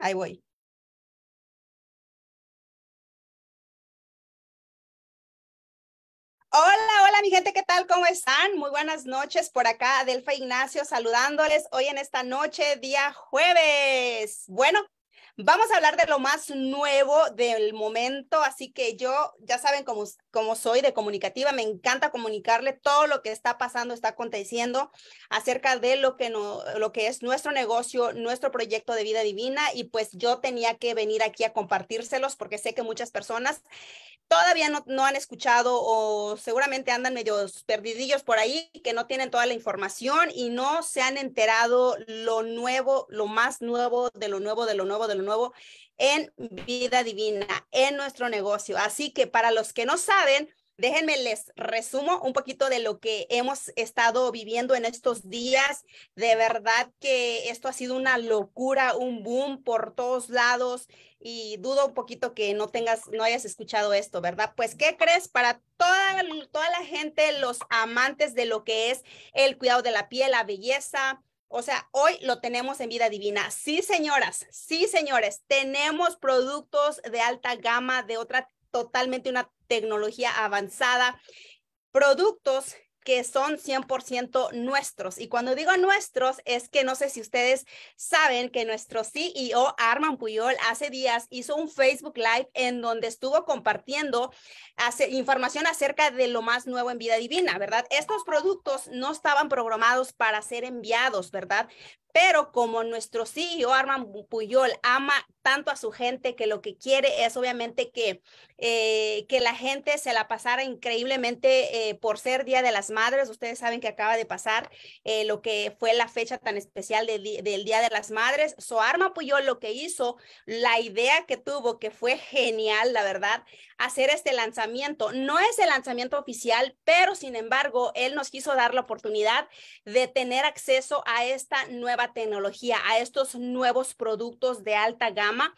Ahí voy. Hola, hola mi gente, ¿qué tal? ¿Cómo están? Muy buenas noches por acá, Adelfa Ignacio saludándoles hoy en esta noche, día jueves. Bueno, Vamos a hablar de lo más nuevo del momento, así que yo, ya saben cómo, cómo soy de comunicativa, me encanta comunicarle todo lo que está pasando, está aconteciendo acerca de lo que, no, lo que es nuestro negocio, nuestro proyecto de vida divina y pues yo tenía que venir aquí a compartírselos porque sé que muchas personas todavía no, no han escuchado o seguramente andan medio perdidillos por ahí que no tienen toda la información y no se han enterado lo nuevo, lo más nuevo de lo nuevo, de lo nuevo, de lo nuevo en vida divina, en nuestro negocio. Así que para los que no saben, déjenme les resumo un poquito de lo que hemos estado viviendo en estos días. De verdad que esto ha sido una locura, un boom por todos lados y dudo un poquito que no tengas no hayas escuchado esto, ¿verdad? Pues ¿qué crees para toda toda la gente, los amantes de lo que es el cuidado de la piel, la belleza, o sea, hoy lo tenemos en vida divina. Sí, señoras, sí, señores, tenemos productos de alta gama, de otra totalmente una tecnología avanzada, productos que son 100% nuestros. Y cuando digo nuestros, es que no sé si ustedes saben que nuestro CEO, Arman Puyol, hace días hizo un Facebook Live en donde estuvo compartiendo información acerca de lo más nuevo en vida divina, ¿verdad? Estos productos no estaban programados para ser enviados, ¿verdad? Pero como nuestro CEO, Arman Puyol, ama tanto a su gente que lo que quiere es obviamente que, eh, que la gente se la pasara increíblemente eh, por ser Día de las Madres. Ustedes saben que acaba de pasar eh, lo que fue la fecha tan especial del Día de las Madres. So, Arman Puyol lo que hizo, la idea que tuvo, que fue genial, la verdad, hacer este lanzamiento. No es el lanzamiento oficial, pero sin embargo, él nos quiso dar la oportunidad de tener acceso a esta nueva tecnología, a estos nuevos productos de alta gama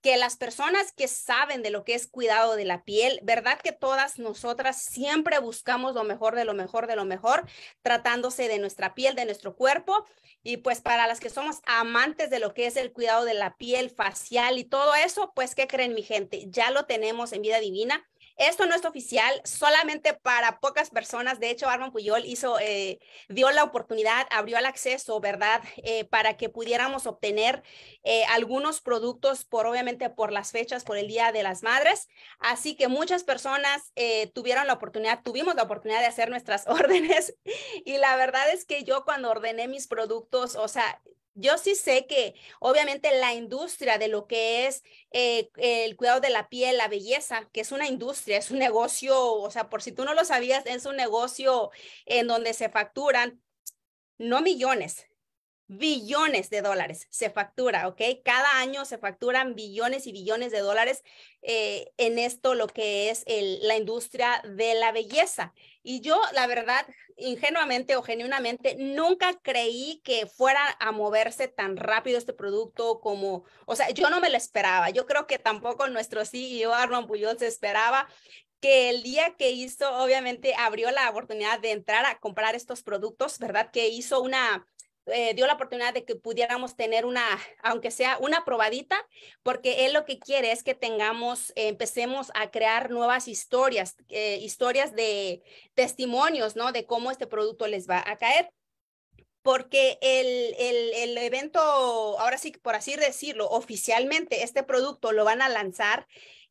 que las personas que saben de lo que es cuidado de la piel, ¿verdad que todas nosotras siempre buscamos lo mejor de lo mejor de lo mejor, tratándose de nuestra piel, de nuestro cuerpo? Y pues para las que somos amantes de lo que es el cuidado de la piel facial y todo eso, pues ¿qué creen mi gente? Ya lo tenemos en vida divina. Esto no es oficial, solamente para pocas personas. De hecho, Arman Puyol hizo, eh, dio la oportunidad, abrió el acceso, ¿verdad? Eh, para que pudiéramos obtener eh, algunos productos por, obviamente, por las fechas, por el Día de las Madres. Así que muchas personas tuvieron la oportunidad, tuvimos la oportunidad de hacer nuestras órdenes. Y la verdad es que yo cuando ordené mis productos, o sea, yo sí sé que obviamente la industria de lo que es eh, el cuidado de la piel, la belleza, que es una industria, es un negocio, o sea, por si tú no lo sabías, es un negocio en donde se facturan no millones, billones de dólares se factura, ¿ok? Cada año se facturan billones y billones de dólares eh, en esto, lo que es el, la industria de la belleza. Y yo, la verdad, ingenuamente o genuinamente, nunca creí que fuera a moverse tan rápido este producto como, o sea, yo no me lo esperaba. Yo creo que tampoco nuestro CEO Arnold Bullón se esperaba que el día que hizo, obviamente, abrió la oportunidad de entrar a comprar estos productos, ¿verdad? Que hizo una eh, dio la oportunidad de que pudiéramos tener una, aunque sea una probadita, porque él lo que quiere es que tengamos, empecemos a crear nuevas historias, eh, historias de testimonios, ¿no? De cómo este producto les va a caer. Porque el, el, el evento, ahora sí, por así decirlo, oficialmente este producto lo van a lanzar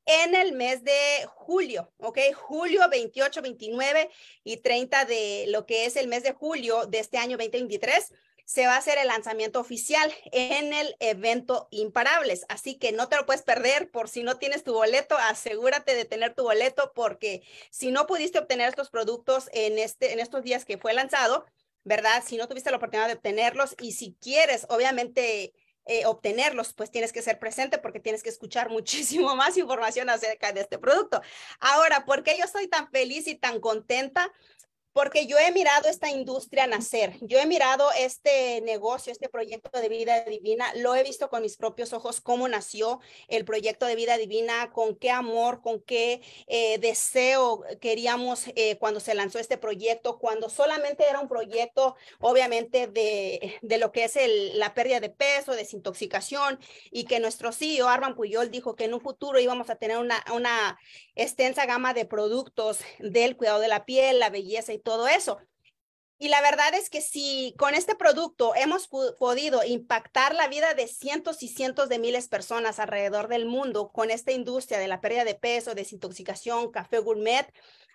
en el mes de julio, ¿ok? Julio 28, 29 y 30 de lo que es el mes de julio de este año 2023 se va a hacer el lanzamiento oficial en el evento Imparables. Así que no te lo puedes perder por si no tienes tu boleto, asegúrate de tener tu boleto porque si no pudiste obtener estos productos en, este, en estos días que fue lanzado, ¿verdad? Si no tuviste la oportunidad de obtenerlos y si quieres, obviamente... Eh, obtenerlos, pues tienes que ser presente porque tienes que escuchar muchísimo más información acerca de este producto. Ahora, ¿por qué yo estoy tan feliz y tan contenta? porque yo he mirado esta industria nacer, yo he mirado este negocio, este proyecto de vida divina, lo he visto con mis propios ojos cómo nació el proyecto de vida divina, con qué amor, con qué eh, deseo queríamos eh, cuando se lanzó este proyecto, cuando solamente era un proyecto, obviamente, de, de lo que es la pérdida de peso, desintoxicación, y que nuestro CEO, Arman Puyol, dijo que en un futuro íbamos a tener una, una extensa gama de productos del cuidado de la piel, la belleza y todo eso. Y la verdad es que si con este producto hemos podido impactar la vida de cientos y cientos de miles de personas alrededor del mundo con esta industria de la pérdida de peso, desintoxicación, café gourmet,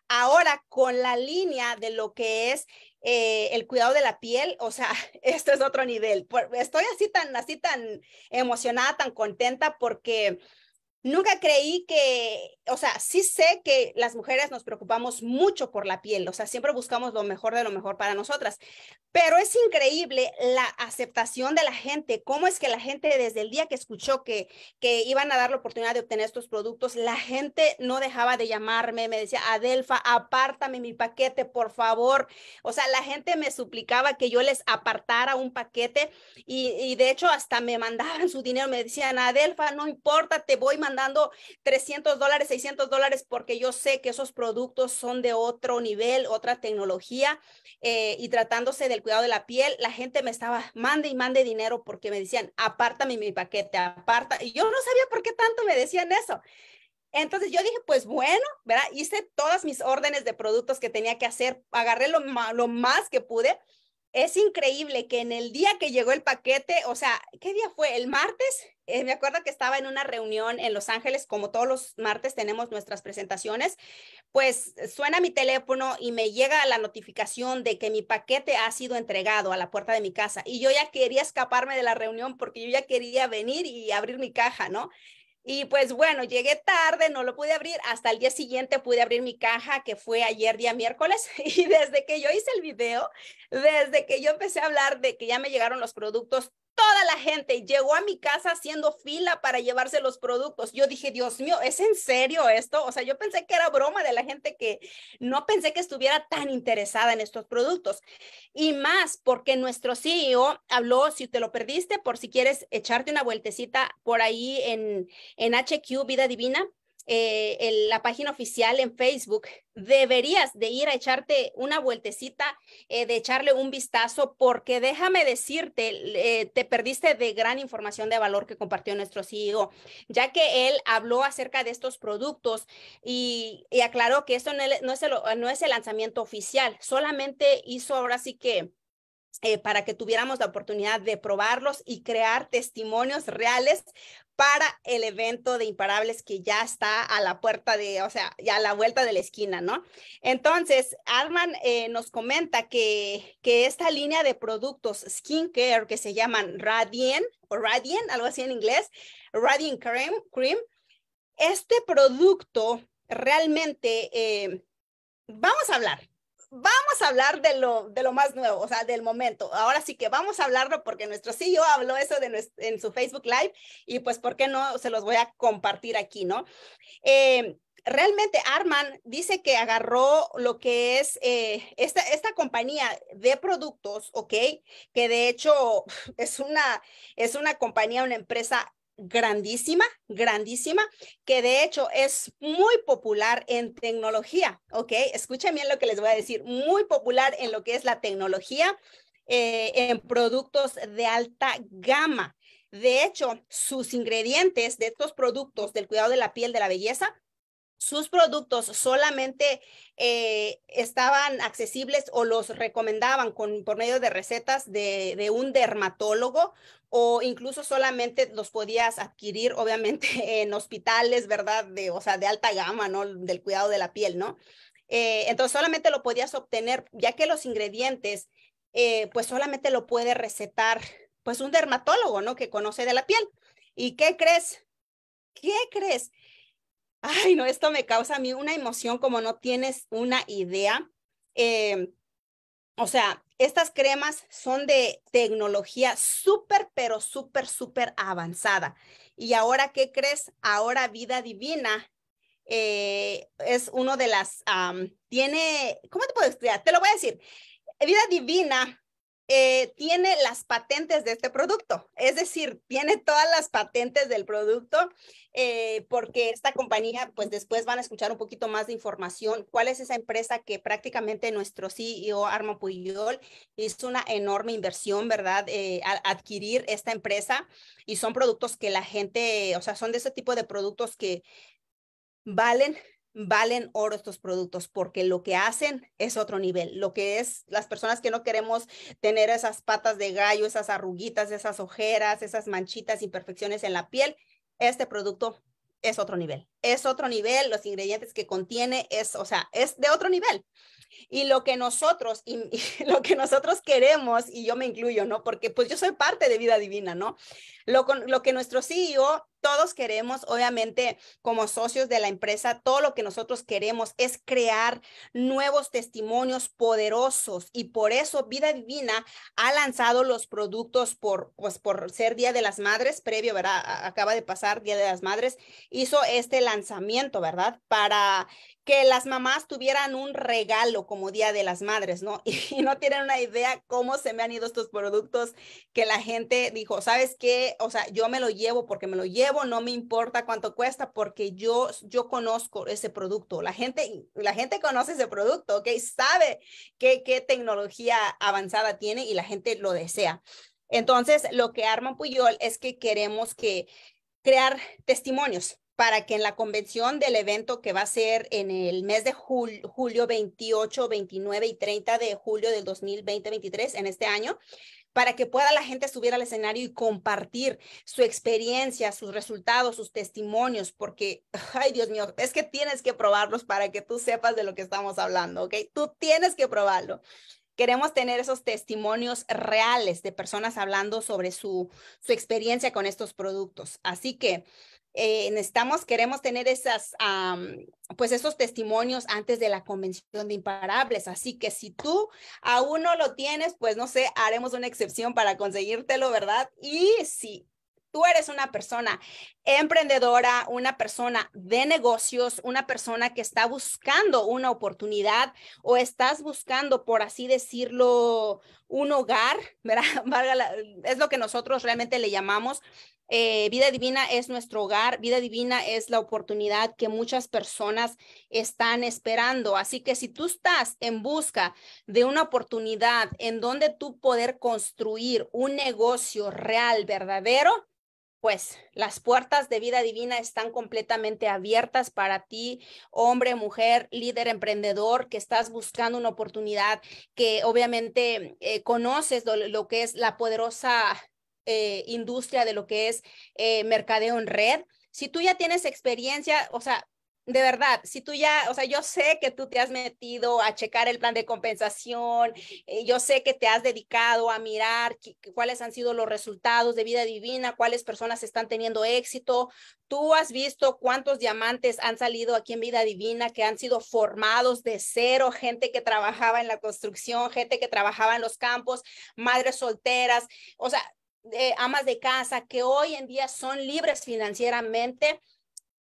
ahora con la línea de lo que es eh, el cuidado de la piel, o sea, esto es otro nivel. Estoy así tan, así tan emocionada, tan contenta porque Nunca creí que, o sea, sí sé que las mujeres nos preocupamos mucho por la piel, o sea, siempre buscamos lo mejor de lo mejor para nosotras, pero es increíble la aceptación de la gente, cómo es que la gente desde el día que escuchó que, que iban a dar la oportunidad de obtener estos productos, la gente no dejaba de llamarme, me decía, Adelfa, apártame mi paquete, por favor. O sea, la gente me suplicaba que yo les apartara un paquete y, de hecho hasta me mandaban su dinero, me decían, Adelfa, no importa, te voy a dando 300 dólares, 600 dólares, porque yo sé que esos productos son de otro nivel, otra tecnología, eh, y tratándose del cuidado de la piel, la gente me estaba, mande y mande dinero porque me decían, apártame mi paquete, aparta. Y yo no sabía por qué tanto me decían eso. Entonces yo dije, pues bueno, ¿verdad? Hice todas mis órdenes de productos que tenía que hacer, agarré lo, lo más que pude. Es increíble que en el día que llegó el paquete, o sea, ¿qué día fue? El martes, eh, me acuerdo que estaba en una reunión en Los Ángeles, como todos los martes tenemos nuestras presentaciones, pues eh, suena mi teléfono y me llega la notificación de que mi paquete ha sido entregado a la puerta de mi casa y yo ya quería escaparme de la reunión porque yo ya quería venir y abrir mi caja, ¿no? Y pues bueno, llegué tarde, no lo pude abrir, hasta el día siguiente pude abrir mi caja, que fue ayer día miércoles, y desde que yo hice el video, desde que yo empecé a hablar de que ya me llegaron los productos, toda la gente llegó a mi casa haciendo fila para llevarse los productos. Yo dije, Dios mío, ¿es en serio esto? O sea, yo pensé que era broma de la gente que no pensé que estuviera tan interesada en estos productos. Y más porque nuestro CEO habló, si te lo perdiste, por si quieres echarte una vueltecita por ahí en, en HQ Vida Divina, eh, la página oficial en Facebook, deberías de ir a echarte una vueltecita, eh, de echarle un vistazo, porque déjame decirte, eh, te perdiste de gran información de valor que compartió nuestro CEO, ya que él habló acerca de estos productos y, y aclaró que esto no es, el, no es el lanzamiento oficial, solamente hizo ahora sí que eh, para que tuviéramos la oportunidad de probarlos y crear testimonios reales para el evento de Imparables que ya está a la puerta de, o sea, ya a la vuelta de la esquina, ¿no? Entonces, Arman eh, nos comenta que, que esta línea de productos skincare que se llaman Radien o Radien, algo así en inglés, Radien Cream, cream este producto realmente, eh, vamos a hablar, vamos a hablar de lo, de lo más nuevo, o sea, del momento. Ahora sí que vamos a hablarlo porque nuestro CEO habló eso de en su Facebook Live y pues, ¿por qué no? Se los voy a compartir aquí, ¿no? Eh, realmente Arman dice que agarró lo que es eh, esta, esta compañía de productos, ¿ok? Que de hecho es una, es una compañía, una empresa grandísima, grandísima, que de hecho es muy popular en tecnología, ¿ok? Escuchen bien lo que les voy a decir, muy popular en lo que es la tecnología, eh, en productos de alta gama. De hecho, sus ingredientes de estos productos del cuidado de la piel, de la belleza, sus productos solamente eh, estaban accesibles o los recomendaban con, por medio de recetas de un dermatólogo o incluso solamente los podías adquirir, obviamente, en hospitales, ¿verdad? De, o sea, de alta gama, ¿no? Del cuidado de la piel, ¿no? Eh, entonces, solamente lo podías obtener, ya que los ingredientes, eh, pues solamente lo puede recetar, pues un dermatólogo, ¿no? Que conoce de la piel. ¿Y qué crees? ¿Qué crees? Ay, no, esto me causa a mí una emoción como no tienes una idea. Eh, o sea, estas cremas son de tecnología súper, pero súper, súper avanzada. Y ahora, ¿qué crees? Ahora Vida Divina eh, es uno de las, tiene, ¿cómo te puedo explicar? Te lo voy a decir. Vida Divina eh, tiene las patentes de este producto, es decir, tiene todas las patentes del producto, eh, porque esta compañía, pues después van a escuchar un poquito más de información, cuál es esa empresa que prácticamente nuestro CEO, Arma Puyol, hizo una enorme inversión, ¿verdad? Eh, adquirir esta empresa y son productos que la gente, o sea, son de ese tipo de productos que valen valen oro estos productos porque lo que hacen es otro nivel. Lo que es las personas que no queremos tener esas patas de gallo, esas arruguitas, esas ojeras, esas manchitas, imperfecciones en la piel, este producto es otro nivel es otro nivel, los ingredientes que contiene es, o sea, es de otro nivel. Y lo que nosotros, y, lo que nosotros queremos, y yo me incluyo, ¿no? Porque pues yo soy parte de vida divina, ¿no? Lo, lo que nuestro CEO, todos queremos, obviamente, como socios de la empresa, todo lo que nosotros queremos es crear nuevos testimonios poderosos. Y por eso Vida Divina ha lanzado los productos por, pues, por ser Día de las Madres, previo, ¿verdad? Acaba de pasar Día de las Madres, hizo este lanzamiento, ¿verdad? Para que las mamás tuvieran un regalo como Día de las Madres, ¿no? Y, no tienen una idea cómo se me han ido estos productos que la gente dijo, ¿sabes qué? O sea, yo me lo llevo porque me lo llevo, no me importa cuánto cuesta porque yo, yo conozco ese producto. La gente, la gente conoce ese producto, ¿ok? Sabe qué, qué tecnología avanzada tiene y la gente lo desea. Entonces, lo que arma Puyol es que queremos que crear testimonios, para que en la convención del evento que va a ser en el mes de julio, 28, 29 y 30 de julio del 2020-23, en este año, para que pueda la gente subir al escenario y compartir su experiencia, sus resultados, sus testimonios, porque, ay Dios mío, es que tienes que probarlos para que tú sepas de lo que estamos hablando, ¿ok? Tú tienes que probarlo. Queremos tener esos testimonios reales de personas hablando sobre su, su experiencia con estos productos. Así que estamos eh, necesitamos, queremos tener esas, pues esos testimonios antes de la convención de imparables. Así que si tú aún no lo tienes, pues no sé, haremos una excepción para conseguírtelo, ¿verdad? Y si tú eres una persona emprendedora, una persona de negocios, una persona que está buscando una oportunidad o estás buscando, por así decirlo, un hogar, ¿verdad? es lo que nosotros realmente le llamamos eh, vida Divina es nuestro hogar, Vida Divina es la oportunidad que muchas personas están esperando. Así que si tú estás en busca de una oportunidad en donde tú poder construir un negocio real, verdadero, pues las puertas de vida divina están completamente abiertas para ti, hombre, mujer, líder, emprendedor, que estás buscando una oportunidad, que obviamente eh, conoces lo, que es la poderosa eh, industria de lo que es eh, mercadeo en red, si tú ya tienes experiencia, o sea, de verdad, si tú ya, o sea, yo sé que tú te has metido a checar el plan de compensación, eh, yo sé que te has dedicado a mirar cuáles han sido los resultados de vida divina, cuáles personas están teniendo éxito, tú has visto cuántos diamantes han salido aquí en vida divina que han sido formados de cero, gente que trabajaba en la construcción, gente que trabajaba en los campos, madres solteras, o sea, eh, amas de casa que hoy en día son libres financieramente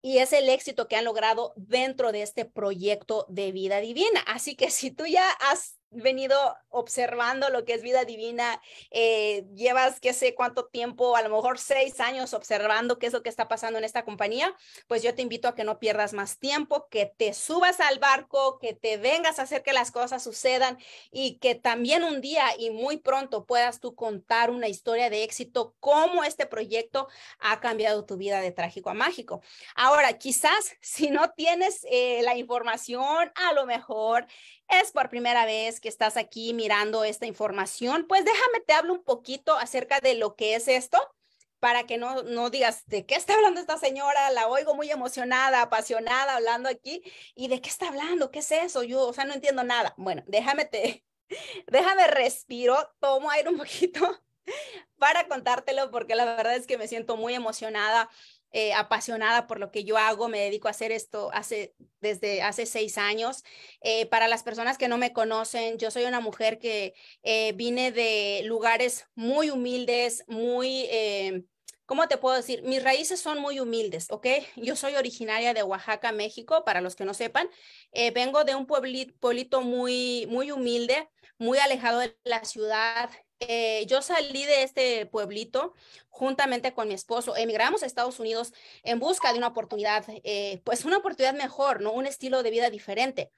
y es el éxito que han logrado dentro de este proyecto de vida divina. Así que si tú ya has venido observando lo que es vida divina, eh, llevas qué sé cuánto tiempo, a lo mejor seis años observando qué es lo que está pasando en esta compañía, pues yo te invito a que no pierdas más tiempo, que te subas al barco, que te vengas a hacer que las cosas sucedan y que también un día y muy pronto puedas tú contar una historia de éxito, cómo este proyecto ha cambiado tu vida de trágico a mágico. Ahora, quizás si no tienes eh, la información, a lo mejor es por primera vez que estás aquí mirando esta información, pues déjame te hablo un poquito acerca de lo que es esto para que no, no digas de qué está hablando esta señora, la oigo muy emocionada, apasionada hablando aquí, y de qué está hablando, qué es eso, yo, o sea, no entiendo nada. Bueno, déjame te, déjame respiro, tomo aire un poquito para contártelo, porque la verdad es que me siento muy emocionada, eh, apasionada por lo que yo hago, me dedico a hacer esto hace desde hace seis años. Eh, para las personas que no me conocen, yo soy una mujer que eh, vine de lugares muy humildes, muy... Eh, ¿Cómo te puedo decir? Mis raíces son muy humildes, ¿ok? Yo soy originaria de Oaxaca, México, para los que no sepan. vengo de un pueblito, pueblito muy, muy humilde, muy alejado de la ciudad. Eh, yo salí de este pueblito juntamente con mi esposo, emigramos a Estados Unidos en busca de una oportunidad, eh, pues una oportunidad mejor, ¿no? Un estilo de vida diferente.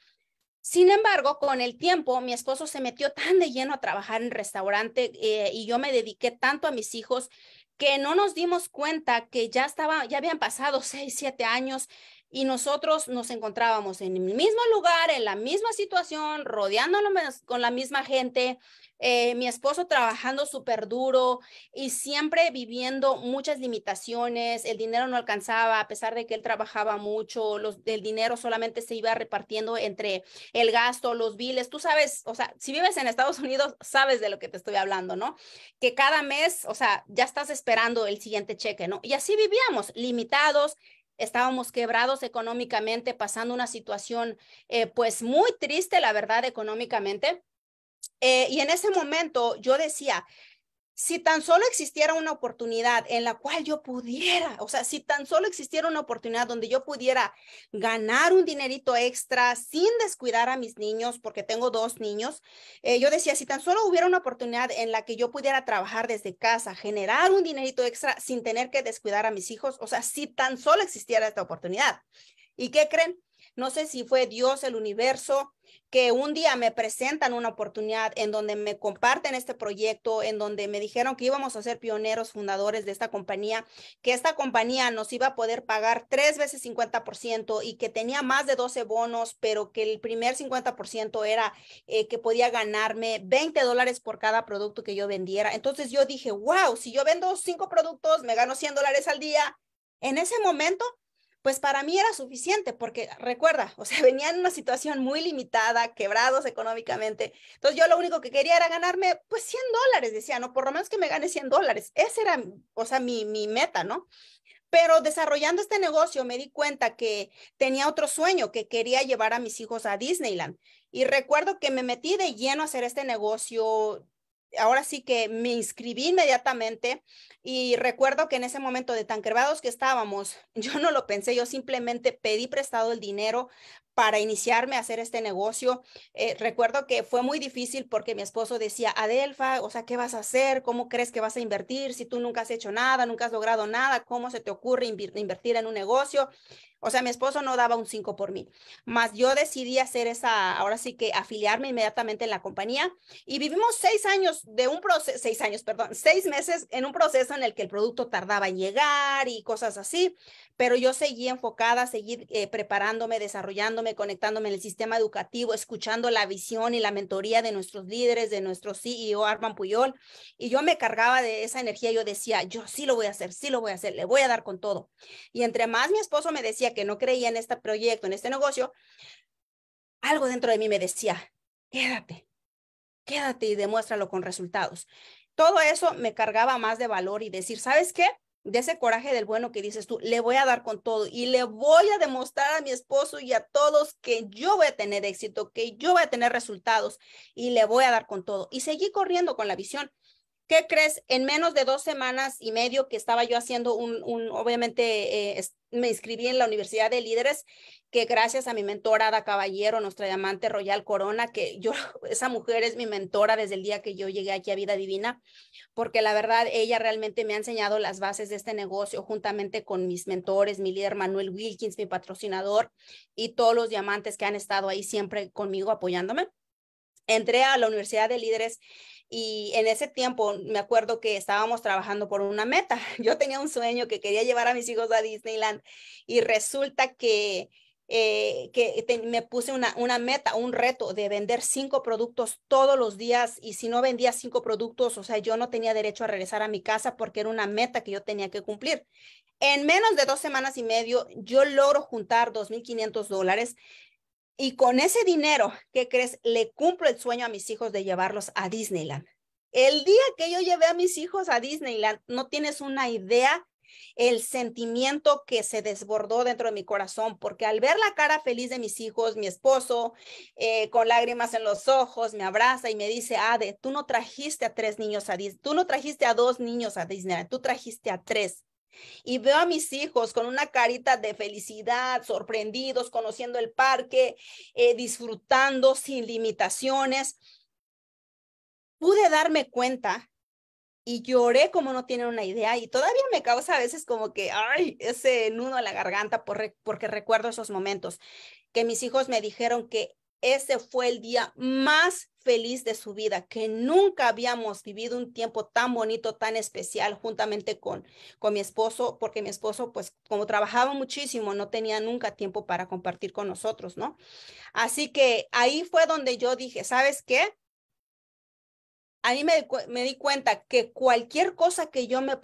Sin embargo, con el tiempo, mi esposo se metió tan de lleno a trabajar en restaurante eh, y yo me dediqué tanto a mis hijos que no nos dimos cuenta que ya estaba, ya habían pasado seis, siete años y nosotros nos encontrábamos en el mismo lugar, en la misma situación, rodeándonos con la misma gente, eh, mi esposo trabajando súper duro y siempre viviendo muchas limitaciones, el dinero no alcanzaba a pesar de que él trabajaba mucho, los, el dinero solamente se iba repartiendo entre el gasto, los biles, tú sabes, o sea, si vives en Estados Unidos, sabes de lo que te estoy hablando, ¿no? Que cada mes, o sea, ya estás esperando el siguiente cheque, ¿no? Y así vivíamos, limitados, estábamos quebrados económicamente, pasando una situación eh, pues muy triste, la verdad, económicamente. Eh, y en ese momento yo decía, si tan solo existiera una oportunidad en la cual yo pudiera, o sea, si tan solo existiera una oportunidad donde yo pudiera ganar un dinerito extra sin descuidar a mis niños, porque tengo dos niños, eh, yo decía, si tan solo hubiera una oportunidad en la que yo pudiera trabajar desde casa, generar un dinerito extra sin tener que descuidar a mis hijos, o sea, si tan solo existiera esta oportunidad. ¿Y qué creen? no sé si fue Dios, el universo, que un día me presentan una oportunidad en donde me comparten este proyecto, en donde me dijeron que íbamos a ser pioneros fundadores de esta compañía, que esta compañía nos iba a poder pagar tres veces 50% y que tenía más de 12 bonos, pero que el primer 50% era eh, que podía ganarme 20 dólares por cada producto que yo vendiera. Entonces yo dije, wow, si yo vendo cinco productos, me gano 100 dólares al día. En ese momento pues para mí era suficiente, porque recuerda, o sea, venía en una situación muy limitada, quebrados económicamente. Entonces yo lo único que quería era ganarme, pues 100 dólares, decía, no, por lo menos que me gane 100 dólares. Esa era, o sea, mi, mi meta, ¿no? Pero desarrollando este negocio me di cuenta que tenía otro sueño, que quería llevar a mis hijos a Disneyland. Y recuerdo que me metí de lleno a hacer este negocio, ahora sí que me inscribí inmediatamente y recuerdo que en ese momento de tan crevados que estábamos, yo no lo pensé, yo simplemente pedí prestado el dinero para iniciarme a hacer este negocio. Eh, recuerdo que fue muy difícil porque mi esposo decía, Adelfa, o sea, ¿qué vas a hacer? ¿Cómo crees que vas a invertir si tú nunca has hecho nada, nunca has logrado nada? ¿Cómo se te ocurre invertir en un negocio? O sea, mi esposo no daba un 5 por mí. Más yo decidí hacer esa, ahora sí que afiliarme inmediatamente en la compañía y vivimos seis años de un proceso, seis años, perdón, seis meses en un proceso en el que el producto tardaba en llegar y cosas así, pero yo seguí enfocada, seguí eh, preparándome, desarrollándome, conectándome en el sistema educativo, escuchando la visión y la mentoría de nuestros líderes, de nuestro CEO Arman Puyol, y yo me cargaba de esa energía, yo decía, yo sí lo voy a hacer, sí lo voy a hacer, le voy a dar con todo. Y entre más mi esposo me decía, que no creía en este proyecto, en este negocio, algo dentro de mí me decía, quédate, quédate y demuéstralo con resultados. Todo eso me cargaba más de valor y decir, ¿sabes qué? De ese coraje del bueno que dices tú, le voy a dar con todo y le voy a demostrar a mi esposo y a todos que yo voy a tener éxito, que yo voy a tener resultados y le voy a dar con todo. Y seguí corriendo con la visión. ¿Qué crees? En menos de dos semanas y medio que estaba yo haciendo un, obviamente eh, me inscribí en la Universidad de Líderes, que gracias a mi mentora Ada Caballero, nuestra diamante Royal Corona, que yo, esa mujer es mi mentora desde el día que yo llegué aquí a Vida Divina, porque la verdad ella realmente me ha enseñado las bases de este negocio juntamente con mis mentores, mi líder Manuel Wilkins, mi patrocinador y todos los diamantes que han estado ahí siempre conmigo apoyándome entré a la Universidad de Líderes y en ese tiempo me acuerdo que estábamos trabajando por una meta. Yo tenía un sueño que quería llevar a mis hijos a Disneyland y resulta que, eh, que me puse una, una meta, un reto de vender cinco productos todos los días y si no vendía cinco productos, o sea, yo no tenía derecho a regresar a mi casa porque era una meta que yo tenía que cumplir. En menos de dos semanas y medio, yo logro juntar 2.500 dólares y con ese dinero, ¿qué crees? Le cumplo el sueño a mis hijos de llevarlos a Disneyland. El día que yo llevé a mis hijos a Disneyland, no tienes una idea el sentimiento que se desbordó dentro de mi corazón, porque al ver la cara feliz de mis hijos, mi esposo, eh, con lágrimas en los ojos, me abraza y me dice, Ade, tú no trajiste a tres niños a Disneyland, tú no trajiste a dos niños a Disneyland, tú trajiste a tres y veo a mis hijos con una carita de felicidad, sorprendidos, conociendo el parque, eh, disfrutando sin limitaciones, pude darme cuenta y lloré como no tienen una idea y todavía me causa a veces como que, ay, ese nudo en la garganta porque recuerdo esos momentos que mis hijos me dijeron que ese fue el día más feliz de su vida, que nunca habíamos vivido un tiempo tan bonito, tan especial, juntamente con, con mi esposo, porque mi esposo, pues como trabajaba muchísimo, no tenía nunca tiempo para compartir con nosotros, ¿no? Así que ahí fue donde yo dije, ¿sabes qué? A mí me, me di cuenta que cualquier cosa que yo me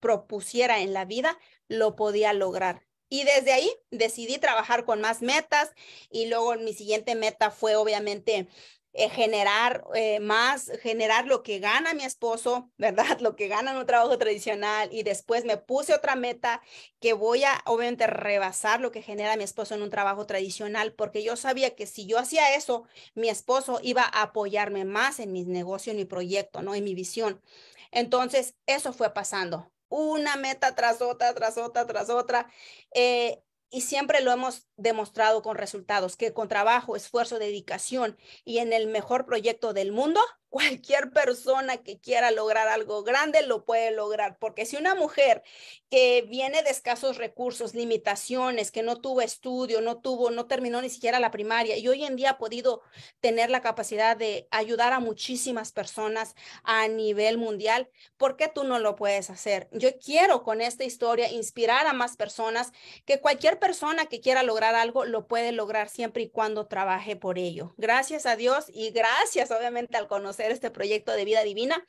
propusiera en la vida, lo podía lograr. Y desde ahí decidí trabajar con más metas y luego mi siguiente meta fue obviamente eh, generar eh, más, generar lo que gana mi esposo, ¿verdad? Lo que gana en un trabajo tradicional y después me puse otra meta que voy a obviamente rebasar lo que genera mi esposo en un trabajo tradicional porque yo sabía que si yo hacía eso, mi esposo iba a apoyarme más en mis negocios, en mi proyecto, ¿no? En mi visión. Entonces, eso fue pasando una meta tras otra, tras otra, tras otra. Eh, y siempre lo hemos demostrado con resultados, que con trabajo, esfuerzo, dedicación y en el mejor proyecto del mundo cualquier persona que quiera lograr algo grande lo puede lograr, porque si una mujer que viene de escasos recursos, limitaciones, que no tuvo estudio, no tuvo, no terminó ni siquiera la primaria y hoy en día ha podido tener la capacidad de ayudar a muchísimas personas a nivel mundial, ¿por qué tú no lo puedes hacer? Yo quiero con esta historia inspirar a más personas que cualquier persona que quiera lograr algo lo puede lograr siempre y cuando trabaje por ello. Gracias a Dios y gracias obviamente al conocer este proyecto de vida divina.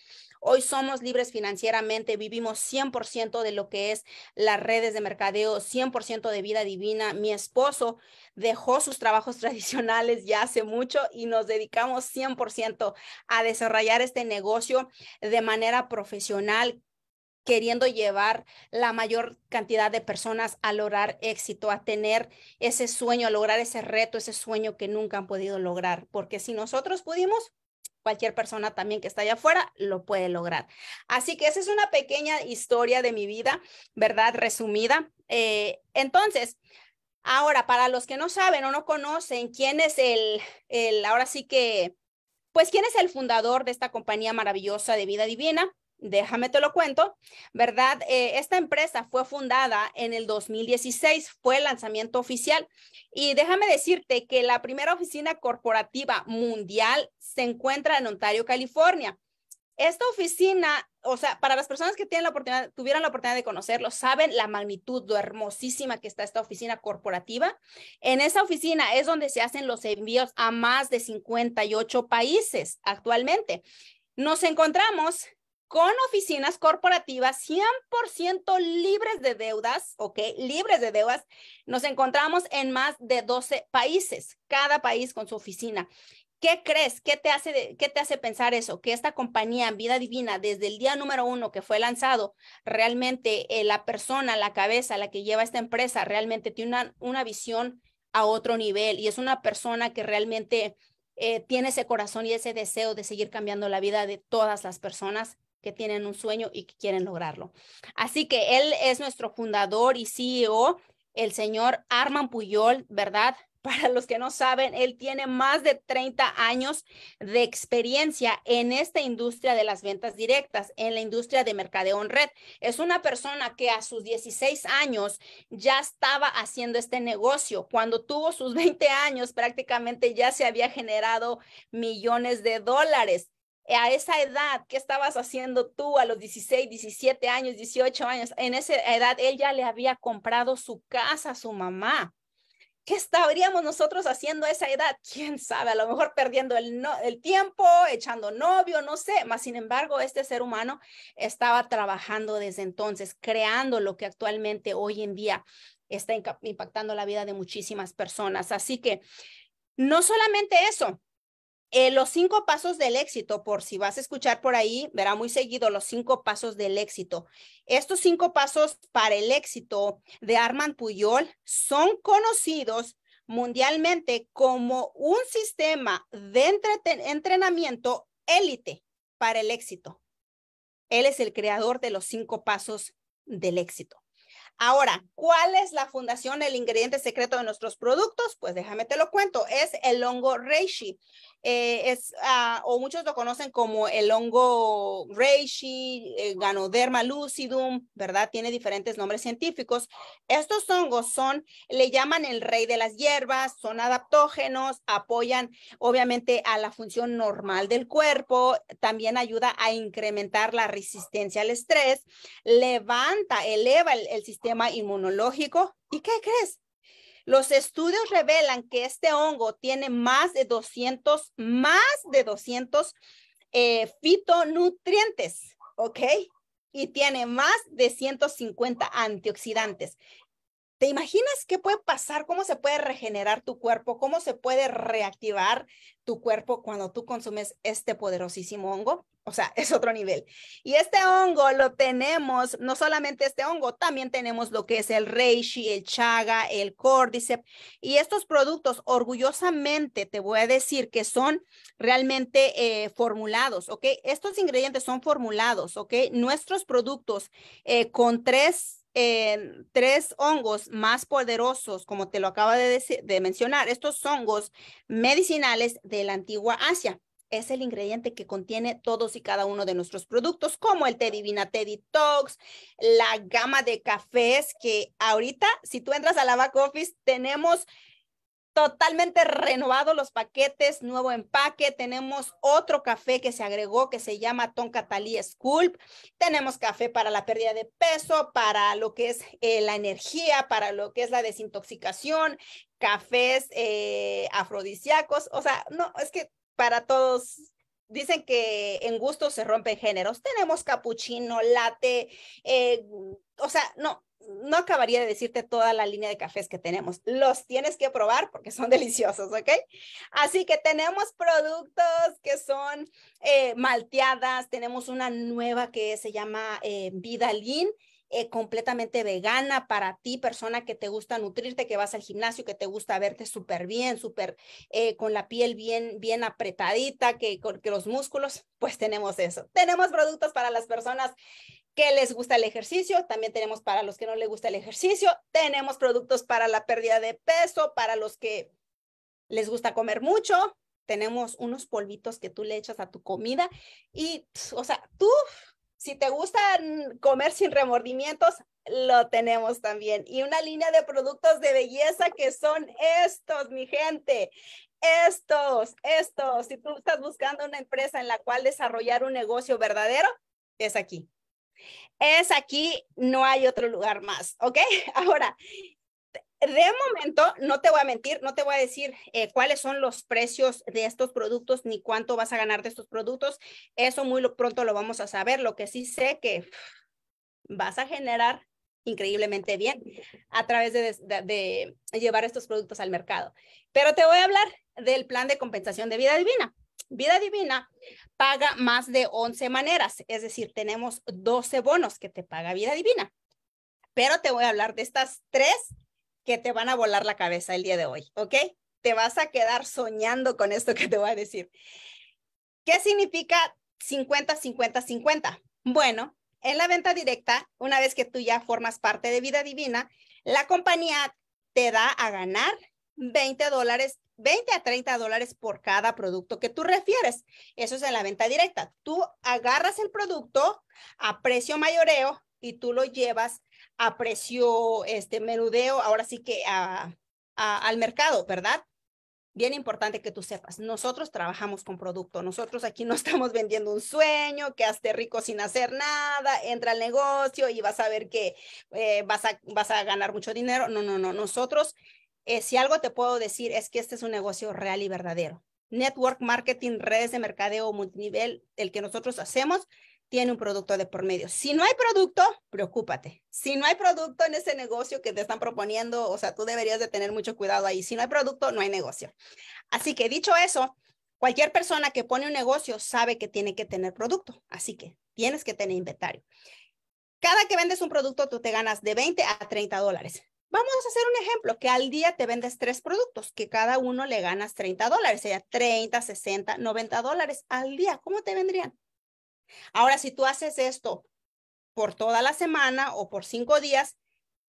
Hoy somos libres financieramente, vivimos 100% de lo que es las redes de mercadeo, 100% de vida divina. Mi esposo dejó sus trabajos tradicionales ya hace mucho y nos dedicamos 100% a desarrollar este negocio de manera profesional queriendo llevar la mayor cantidad de personas a lograr éxito, a tener ese sueño, a lograr ese reto, ese sueño que nunca han podido lograr. Porque si nosotros pudimos, cualquier persona también que está allá afuera lo puede lograr. Así que esa es una pequeña historia de mi vida, ¿verdad? Resumida. Eh, entonces, ahora, para los que no saben o no conocen quién es el, el, ahora sí que, pues, quién es el fundador de esta compañía maravillosa de vida divina, déjame te lo cuento, ¿verdad? Eh, esta empresa fue fundada en el 2016, fue el lanzamiento oficial. Y déjame decirte que la primera oficina corporativa mundial se encuentra en Ontario, California. Esta oficina, o sea, para las personas que tienen la oportunidad, tuvieron la oportunidad de conocerlo, saben la magnitud, hermosísima que está esta oficina corporativa. En esa oficina es donde se hacen los envíos a más de 58 países actualmente. Nos encontramos con oficinas corporativas 100% libres de deudas, ¿ok? Libres de deudas. Nos encontramos en más de 12 países, cada país con su oficina. ¿Qué crees? ¿Qué te hace, qué te hace pensar eso? Que esta compañía, Vida Divina, desde el día número uno que fue lanzado, realmente eh, la persona, la cabeza, la que lleva esta empresa, realmente tiene una, una visión a otro nivel y es una persona que realmente eh, tiene ese corazón y ese deseo de seguir cambiando la vida de todas las personas que tienen un sueño y que quieren lograrlo. Así que él es nuestro fundador y CEO, el señor Arman Puyol, ¿verdad? Para los que no saben, él tiene más de 30 años de experiencia en esta industria de las ventas directas, en la industria de mercadeo red. Es una persona que a sus 16 años ya estaba haciendo este negocio. Cuando tuvo sus 20 años, prácticamente ya se había generado millones de dólares a esa edad, ¿qué estabas haciendo tú a los 16, 17 años, 18 años? En esa edad él ya le había comprado su casa a su mamá. ¿Qué estaríamos nosotros haciendo a esa edad? ¿Quién sabe? A lo mejor perdiendo el, el tiempo, echando novio, no sé. Mas, sin embargo, este ser humano estaba trabajando desde entonces, creando lo que actualmente hoy en día está impactando la vida de muchísimas personas. Así que no solamente eso, eh, los cinco pasos del éxito, por si vas a escuchar por ahí, verá muy seguido los cinco pasos del éxito. Estos cinco pasos para el éxito de Armand Puyol son conocidos mundialmente como un sistema de entrenamiento élite para el éxito. Él es el creador de los cinco pasos del éxito. Ahora, ¿cuál es la fundación, el ingrediente secreto de nuestros productos? Pues déjame te lo cuento, es el hongo reishi. Eh, es, ah, o muchos lo conocen como el hongo reishi, eh, ganoderma lucidum, ¿verdad? Tiene diferentes nombres científicos. Estos hongos son, le llaman el rey de las hierbas, son adaptógenos, apoyan obviamente a la función normal del cuerpo, también ayuda a incrementar la resistencia al estrés, levanta, eleva el sistema inmunológico. ¿Y qué crees? Los estudios revelan que este hongo tiene más de 200, más de 200 eh, fitonutrientes, ¿ok? Y tiene más de 150 antioxidantes. ¿Te imaginas qué puede pasar? ¿Cómo se puede regenerar tu cuerpo? ¿Cómo se puede reactivar tu cuerpo cuando tú consumes este poderosísimo hongo? o sea, es otro nivel. Y este hongo lo tenemos, no solamente este hongo, también tenemos lo que es el reishi, el chaga, el cordyceps. Y estos productos, orgullosamente, te voy a decir que son realmente eh, formulados, ¿ok? Estos ingredientes son formulados, ¿ok? Nuestros productos eh, con tres eh, tres hongos más poderosos, como te lo acaba de, de, mencionar, estos hongos medicinales de la antigua Asia es el ingrediente que contiene todos y cada uno de nuestros productos, como el té divina, té detox, la gama de cafés que ahorita, si tú entras a la back office, tenemos totalmente renovado los paquetes, nuevo empaque. Tenemos otro café que se agregó que se llama Tonka Tali Sculpt. Tenemos café para la pérdida de peso, para lo que es eh, la energía, para lo que es la desintoxicación, cafés eh, afrodisíacos. O sea, no, es que para todos dicen que en gusto se rompen géneros. Tenemos capuchino, latte, eh, o sea, no, no acabaría de decirte toda la línea de cafés que tenemos. Los tienes que probar porque son deliciosos, ¿ok? Así que tenemos productos que son eh, malteadas, tenemos una nueva que se llama eh, Vidalín. Eh, completamente vegana para ti, persona que te gusta nutrirte, que vas al gimnasio, que te gusta verte súper bien, súper eh, con la piel bien, bien apretadita, que, que los músculos, pues tenemos eso. Tenemos productos para las personas que les gusta el ejercicio, también tenemos para los que no les gusta el ejercicio, tenemos productos para la pérdida de peso, para los que les gusta comer mucho, tenemos unos polvitos que tú le echas a tu comida y, o sea, tú si te gusta comer sin remordimientos, lo tenemos también. Y una línea de productos de belleza que son estos, mi gente. Estos, estos. Si tú estás buscando una empresa en la cual desarrollar un negocio verdadero, es aquí. Es aquí, no hay otro lugar más, ¿ok? Ahora, de momento, no te voy a mentir, no te voy a decir eh, cuáles son los precios de estos productos ni cuánto vas a ganar de estos productos. Eso muy pronto lo vamos a saber. Lo que sí sé que vas a generar increíblemente bien a través de, llevar estos productos al mercado. Pero te voy a hablar del plan de compensación de vida divina. Vida divina paga más de 11 maneras, es decir, tenemos 12 bonos que te paga vida divina. Pero te voy a hablar de estas tres que te van a volar la cabeza el día de hoy, ¿ok? Te vas a quedar soñando con esto que te voy a decir. ¿Qué significa 50, 50, 50? Bueno, en la venta directa, una vez que tú ya formas parte de Vida Divina, la compañía te da a ganar 20 dólares 20 a 30 dólares por cada producto que tú refieres. Eso es en la venta directa. Tú agarras el producto a precio mayoreo y tú lo llevas aprecio, este menudeo, ahora sí que a, al mercado, ¿verdad? Bien importante que tú sepas, nosotros trabajamos con producto, nosotros aquí no estamos vendiendo un sueño, que hazte rico sin hacer nada, entra al negocio y vas a ver que eh, vas, a, vas a ganar mucho dinero. No, no, no, nosotros, eh, si algo te puedo decir es que este es un negocio real y verdadero. Network marketing, redes de mercadeo multinivel, el que nosotros hacemos, tiene un producto de por medio. Si no hay producto, preocúpate. Si no hay producto en ese negocio que te están proponiendo, o sea, tú deberías de tener mucho cuidado ahí. Si no hay producto, no hay negocio. Así que dicho eso, cualquier persona que pone un negocio sabe que tiene que tener producto. Así que tienes que tener inventario. Cada que vendes un producto, tú te ganas de 20 a 30 dólares. Vamos a hacer un ejemplo, que al día te vendes tres productos, que cada uno le ganas 30 dólares, sea 30, 60, 90 dólares al día. ¿Cómo te vendrían? Ahora, si tú haces esto por toda la semana o por cinco días,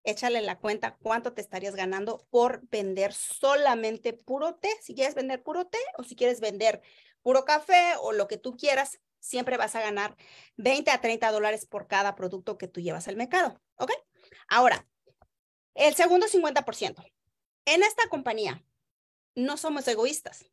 échale la cuenta cuánto te estarías ganando por vender solamente puro té. Si quieres vender puro té o si quieres vender puro café o lo que tú quieras, siempre vas a ganar 20 a 30 dólares por cada producto que tú llevas al mercado. ¿Ok? Ahora, el segundo 50%. En esta compañía no somos egoístas.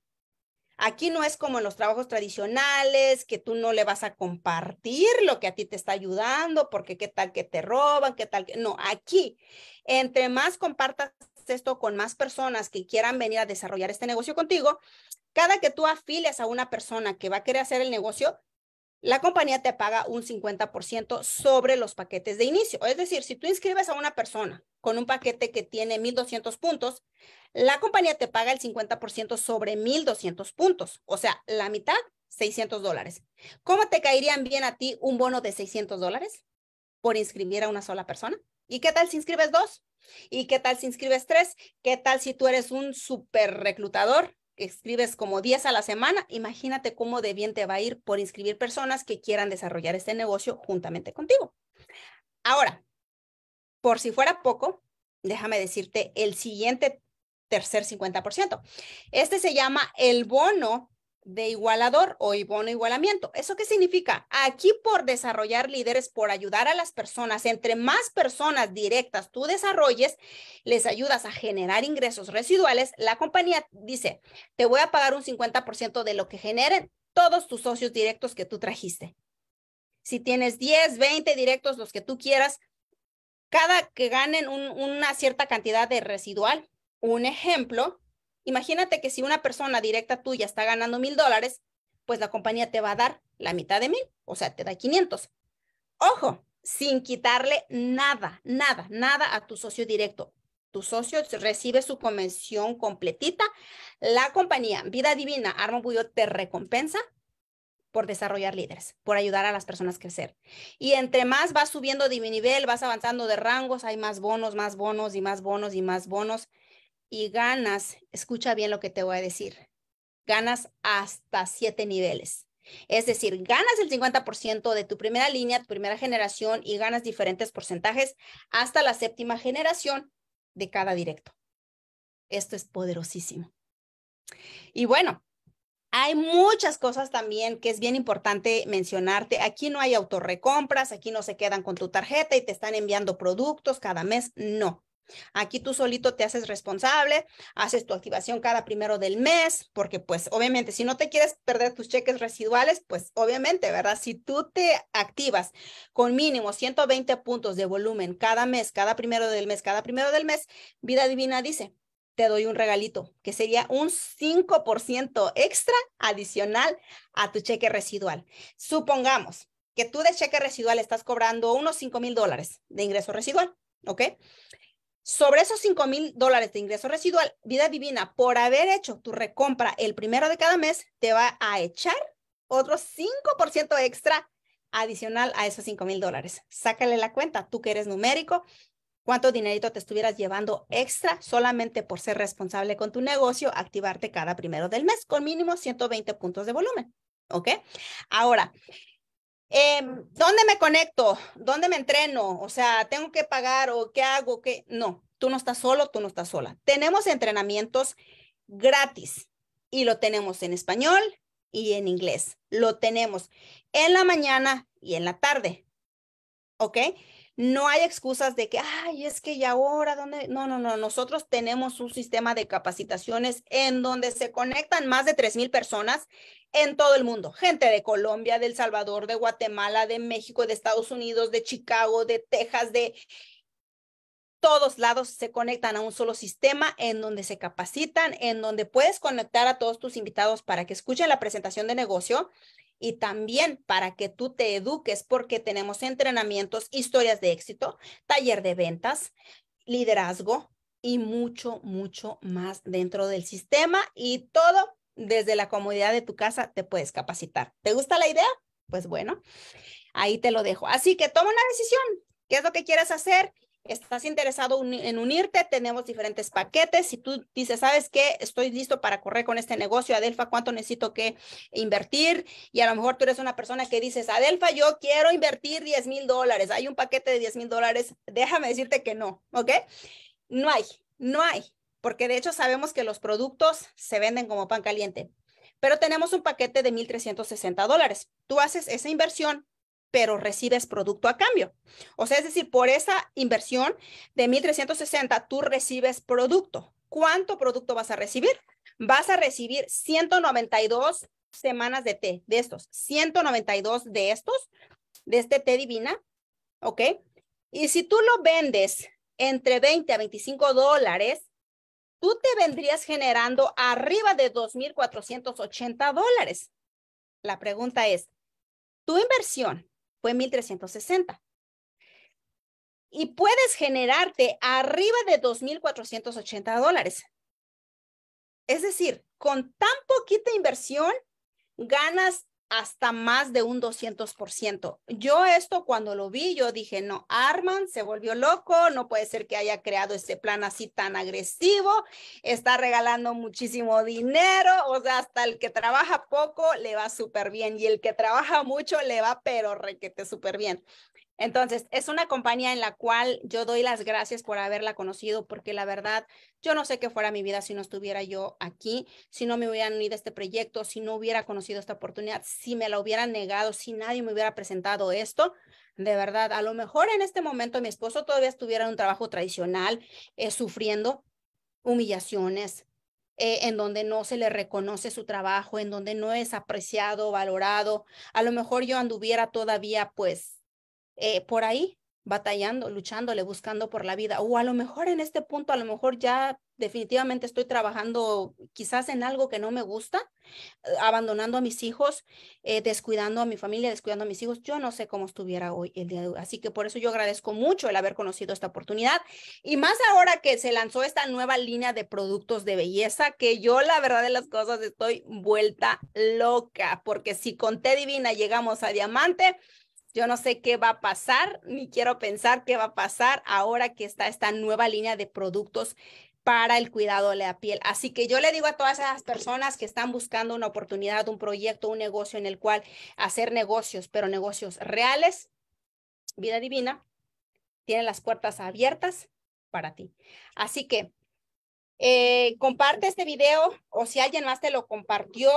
Aquí no es como en los trabajos tradicionales, que tú no le vas a compartir lo que a ti te está ayudando, porque qué tal que te roban, qué tal que... No, aquí, entre más compartas esto con más personas que quieran venir a desarrollar este negocio contigo, cada que tú afiles a una persona que va a querer hacer el negocio, la compañía te paga un 50% sobre los paquetes de inicio. Es decir, si tú inscribes a una persona con un paquete que tiene 1.200 puntos, la compañía te paga el 50% sobre 1,200 puntos, o sea, la mitad, 600 dólares. ¿Cómo te caerían bien a ti un bono de 600 dólares por inscribir a una sola persona? ¿Y qué tal si inscribes dos? ¿Y qué tal si inscribes tres? ¿Qué tal si tú eres un super reclutador? Que escribes como 10 a la semana, imagínate cómo de bien te va a ir por inscribir personas que quieran desarrollar este negocio juntamente contigo. Ahora, por si fuera poco, déjame decirte el siguiente tercer 50%. Este se llama el bono de igualador o bono igualamiento. ¿Eso qué significa? Aquí por desarrollar líderes, por ayudar a las personas, entre más personas directas tú desarrolles, les ayudas a generar ingresos residuales, la compañía dice, te voy a pagar un 50% de lo que generen todos tus socios directos que tú trajiste. Si tienes 10, 20 directos, los que tú quieras, cada que ganen una cierta cantidad de residual, un ejemplo, imagínate que si una persona directa tuya está ganando mil dólares, pues la compañía te va a dar la mitad de mil, o sea, te da 500. Ojo, sin quitarle nada, nada, nada a tu socio directo. Tu socio recibe su convención completita. La compañía Vida Divina Arma Buyo te recompensa por desarrollar líderes, por ayudar a las personas a crecer. Y entre más vas subiendo de nivel, vas avanzando de rangos, hay más bonos, más bonos y más bonos y más bonos y ganas, escucha bien lo que te voy a decir, ganas hasta siete niveles. Es decir, ganas el 50% de tu primera línea, tu primera generación y ganas diferentes porcentajes hasta la séptima generación de cada directo. Esto es poderosísimo. Y bueno, hay muchas cosas también que es bien importante mencionarte. Aquí no hay autorrecompras, aquí no se quedan con tu tarjeta y te están enviando productos cada mes. No. Aquí tú solito te haces responsable, haces tu activación cada primero del mes, porque pues obviamente si no te quieres perder tus cheques residuales, pues obviamente, ¿verdad? Si tú te activas con mínimo 120 puntos de volumen cada mes, cada primero del mes, cada primero del mes, vida divina dice, te doy un regalito, que sería un 5% extra adicional a tu cheque residual. Supongamos que tú de cheque residual estás cobrando unos 5 mil dólares de ingreso residual, ¿ok? Sobre esos 5 mil dólares de ingreso residual, vida divina, por haber hecho tu recompra el primero de cada mes, te va a echar otro 5% extra adicional a esos 5 mil dólares. Sácale la cuenta, tú que eres numérico, cuánto dinerito te estuvieras llevando extra solamente por ser responsable con tu negocio, activarte cada primero del mes con mínimo 120 puntos de volumen. ¿Ok? Ahora, Em, ¿dónde me conecto? ¿Dónde me entreno? O sea, ¿tengo que pagar o qué hago? ¿Qué? No, tú no estás solo, tú no estás sola. Tenemos entrenamientos gratis y lo tenemos en español y en inglés. Lo tenemos en la mañana y en la tarde. ¿Ok? No hay excusas de que, ay, es que ya ahora, ¿dónde? No, no, no, nosotros tenemos un sistema de capacitaciones en donde se conectan más de 3.000 personas en todo el mundo, gente de Colombia, de El Salvador, de Guatemala, de México, de Estados Unidos, de Chicago, de Texas, de todos lados se conectan a un solo sistema en donde se capacitan, en donde puedes conectar a todos tus invitados para que escuchen la presentación de negocio y también para que tú te eduques porque tenemos entrenamientos, historias de éxito, taller de ventas, liderazgo y mucho, mucho más dentro del sistema y todo desde la comodidad de tu casa te puedes capacitar. ¿Te gusta la idea? Pues bueno, ahí te lo dejo. Así que toma una decisión. ¿Qué es lo que quieres hacer? estás interesado en unirte, tenemos diferentes paquetes. Si tú dices, ¿sabes qué? Estoy listo para correr con este negocio, Adelfa, ¿cuánto necesito que invertir? Y a lo mejor tú eres una persona que dices, Adelfa, yo quiero invertir 10 mil dólares, hay un paquete de 10 mil dólares, déjame decirte que no, ¿ok? No hay, no hay, porque de hecho sabemos que los productos se venden como pan caliente, pero tenemos un paquete de 1.360 dólares. Tú haces esa inversión pero recibes producto a cambio. O sea, es decir, por esa inversión de 1.360, tú recibes producto. ¿Cuánto producto vas a recibir? Vas a recibir 192 semanas de té, de estos, 192 de estos, de este té divina, ¿ok? Y si tú lo vendes entre 20 a 25 dólares, tú te vendrías generando arriba de 2.480 dólares. La pregunta es, tu inversión fue 1360. Y puedes generarte arriba de 2.480 dólares. Es decir, con tan poquita inversión, ganas hasta más de un 200%. Yo esto cuando lo vi, yo dije, no, Arman se volvió loco, no puede ser que haya creado este plan así tan agresivo, está regalando muchísimo dinero, o sea, hasta el que trabaja poco le va súper bien y el que trabaja mucho le va pero requete súper bien. Entonces, es una compañía en la cual yo doy las gracias por haberla conocido, porque la verdad, yo no sé qué fuera mi vida si no estuviera yo aquí, si no me hubieran unido a este proyecto, si no hubiera conocido esta oportunidad, si me la hubieran negado, si nadie me hubiera presentado esto. De verdad, a lo mejor en este momento mi esposo todavía estuviera en un trabajo tradicional, eh, sufriendo humillaciones, eh, en donde no se le reconoce su trabajo, en donde no es apreciado, valorado. A lo mejor yo anduviera todavía, pues, eh, por ahí batallando, luchándole, buscando por la vida. O a lo mejor en este punto, a lo mejor ya definitivamente estoy trabajando quizás en algo que no me gusta, eh, abandonando a mis hijos, eh, descuidando a mi familia, descuidando a mis hijos. Yo no sé cómo estuviera hoy el día de hoy. Así que por eso yo agradezco mucho el haber conocido esta oportunidad. Y más ahora que se lanzó esta nueva línea de productos de belleza, que yo la verdad de las cosas estoy vuelta loca, porque si con té Divina llegamos a Diamante, yo no sé qué va a pasar, ni quiero pensar qué va a pasar ahora que está esta nueva línea de productos para el cuidado de la piel. Así que yo le digo a todas esas personas que están buscando una oportunidad, un proyecto, un negocio en el cual hacer negocios, pero negocios reales, vida divina, tienen las puertas abiertas para ti. Así que eh, comparte este video o si alguien más te lo compartió,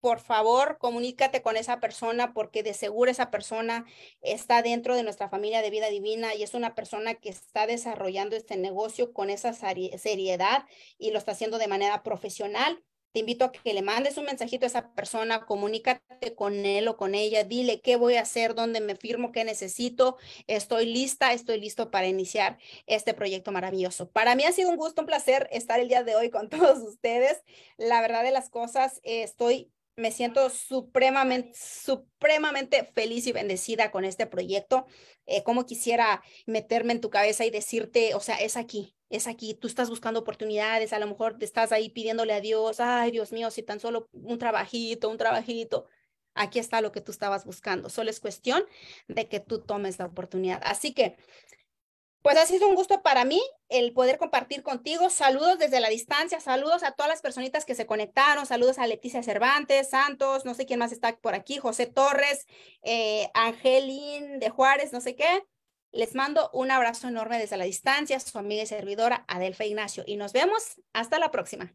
por favor, comunícate con esa persona porque de seguro esa persona está dentro de nuestra familia de vida divina y es una persona que está desarrollando este negocio con esa seriedad y lo está haciendo de manera profesional. Te invito a que le mandes un mensajito a esa persona, comunícate con él o con ella, dile qué voy a hacer, dónde me firmo, qué necesito, estoy lista, estoy listo para iniciar este proyecto maravilloso. Para mí ha sido un gusto, un placer estar el día de hoy con todos ustedes. La verdad de las cosas, estoy me siento supremamente, supremamente feliz y bendecida con este proyecto. Eh, ¿Cómo quisiera meterme en tu cabeza y decirte, o sea, es aquí, es aquí, tú estás buscando oportunidades, a lo mejor te estás ahí pidiéndole a Dios, ay Dios mío, si tan solo un trabajito, un trabajito. Aquí está lo que tú estabas buscando. Solo es cuestión de que tú tomes la oportunidad. Así que pues ha sido un gusto para mí el poder compartir contigo. Saludos desde la distancia, saludos a todas las personitas que se conectaron, saludos a Leticia Cervantes, Santos, no sé quién más está por aquí, José Torres, eh, Angelín de Juárez, no sé qué. Les mando un abrazo enorme desde la distancia, su amiga y servidora Adelfa Ignacio, y nos vemos hasta la próxima.